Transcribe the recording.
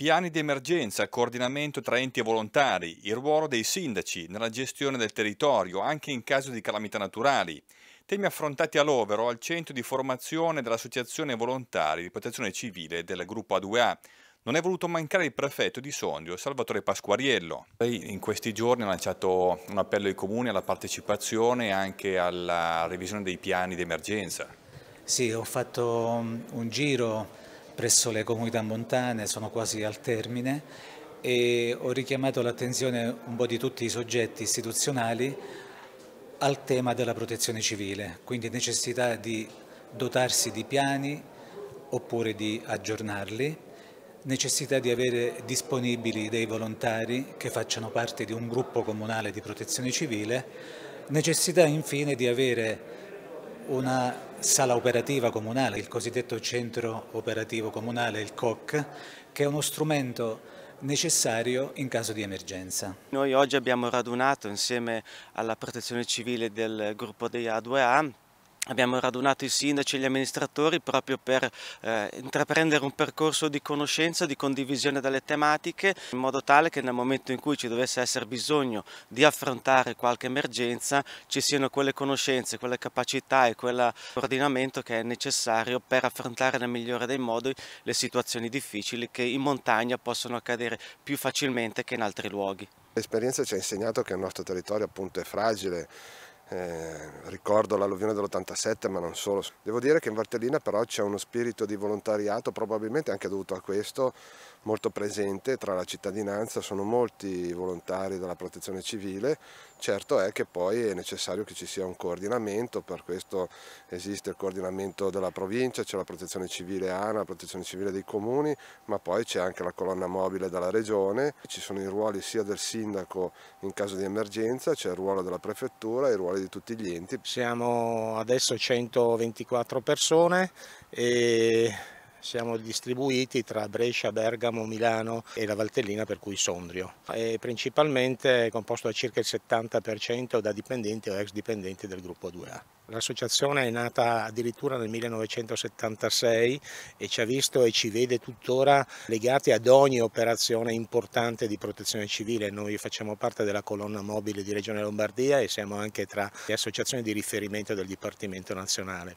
Piani di emergenza, coordinamento tra enti e volontari, il ruolo dei sindaci nella gestione del territorio, anche in caso di calamità naturali. Temi affrontati all'Overo, al centro di formazione dell'Associazione Volontari di Protezione Civile del gruppo A2A. Non è voluto mancare il prefetto di Sondrio, Salvatore Pasquariello. Lei In questi giorni ha lanciato un appello ai comuni alla partecipazione e anche alla revisione dei piani di emergenza. Sì, ho fatto mm, un giro presso le comunità montane, sono quasi al termine e ho richiamato l'attenzione un po' di tutti i soggetti istituzionali al tema della protezione civile, quindi necessità di dotarsi di piani oppure di aggiornarli, necessità di avere disponibili dei volontari che facciano parte di un gruppo comunale di protezione civile, necessità infine di avere una sala operativa comunale, il cosiddetto centro operativo comunale, il COC, che è uno strumento necessario in caso di emergenza. Noi oggi abbiamo radunato insieme alla protezione civile del gruppo dei A2A Abbiamo radunato i sindaci e gli amministratori proprio per eh, intraprendere un percorso di conoscenza, di condivisione delle tematiche, in modo tale che nel momento in cui ci dovesse essere bisogno di affrontare qualche emergenza ci siano quelle conoscenze, quelle capacità e quell'ordinamento che è necessario per affrontare nel migliore dei modi le situazioni difficili che in montagna possono accadere più facilmente che in altri luoghi. L'esperienza ci ha insegnato che il nostro territorio appunto è fragile, eh, ricordo l'alluvione dell'87 ma non solo. Devo dire che in Valtellina però c'è uno spirito di volontariato probabilmente anche dovuto a questo molto presente tra la cittadinanza, sono molti volontari della protezione civile, certo è che poi è necessario che ci sia un coordinamento, per questo esiste il coordinamento della provincia, c'è la protezione civile ANA, la protezione civile dei comuni, ma poi c'è anche la colonna mobile della regione, ci sono i ruoli sia del sindaco in caso di emergenza, c'è il ruolo della prefettura i ruoli di tutti gli enti. Siamo adesso 124 persone e siamo distribuiti tra Brescia, Bergamo, Milano e la Valtellina per cui Sondrio. È principalmente composto da circa il 70% da dipendenti o ex dipendenti del gruppo 2A. L'associazione è nata addirittura nel 1976 e ci ha visto e ci vede tuttora legati ad ogni operazione importante di protezione civile. Noi facciamo parte della colonna mobile di Regione Lombardia e siamo anche tra le associazioni di riferimento del Dipartimento Nazionale.